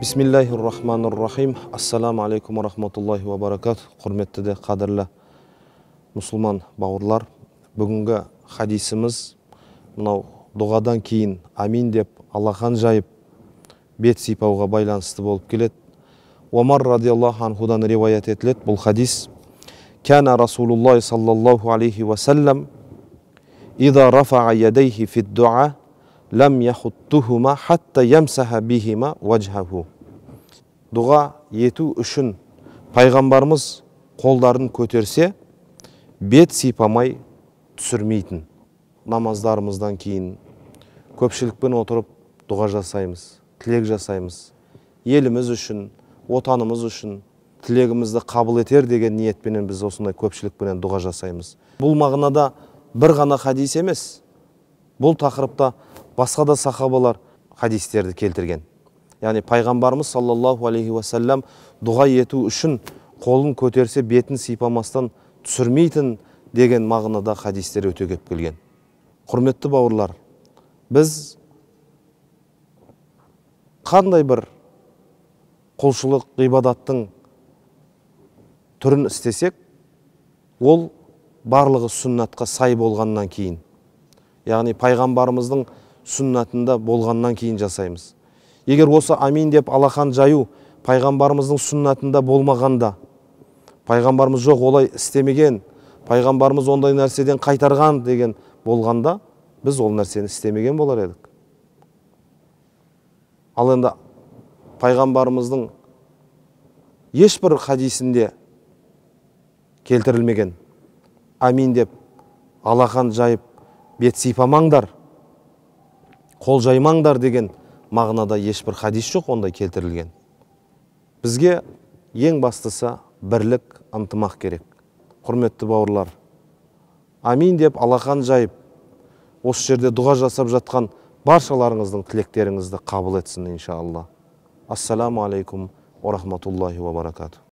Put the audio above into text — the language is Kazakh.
бисмиллахи рахманир рахим ассаламу алейкум ва рахматуллахи ва баракат құрметті де қадірлі мұсылман бауырлар бүгінгі хадисіміз мынау дұғадан кейін амин деп алақан жайып бет сипауға байланысты болып келеді омар радиаллаху анхудан риуаят етіледі бұл хадис кәна расулуллах саллаллаху алейхи уасалам ида рафаа дуа лам яхуттухума хатта ямсаха бихима ваджхаху дұға ету үшін пайғамбарымыз қолдарын көтерсе бет сипамай түсірмейтін намаздарымыздан кейін көпшілікпен отырып дұға жасаймыз тілек жасаймыз еліміз үшін отанымыз үшін тілегімізді қабыл етер деген ниетпенен біз осындай көпшілікпенен дұға жасаймыз бұл мағынада бір ғана хадис емес бұл тақырыпта басқа да сахабалар хадистерді келтірген яғни пайғамбарымыз саллаллаху алейхи уассалам дұға ету үшін қолын көтерсе бетін сипамастан түсірмейтін деген мағынада хадистер өте көп келген құрметті бауырлар біз қандай бір құлшылық ғибадаттың түрін істесек ол барлығы сүннатқа сай болғаннан кейін яғни пайғамбарымыздың сүннатында болғаннан кейін жасаймыз егер осы амин деп алақан жаю пайғамбарымыздың сүннатында болмағанда пайғамбарымыз жоқ олай істемеген пайғамбарымыз ондай нәрседен қайтарған деген болғанда біз ол нәрсені істемеген болар едік ал енді пайғамбарымыздың ешбір хадисінде келтірілмеген амин деп алақан жайып бет сипамаңдар қол жаймаңдар деген мағынада ешбір хадис жоқ ондай келтірілген бізге ең бастысы бірлік ынтымақ керек құрметті бауырлар амин деп алақан жайып осы жерде дұға жасап жатқан баршаларыңыздың тілектеріңізді қабыл етсін иншалла ассаламу алейкум уа рахматуллахи уа баракату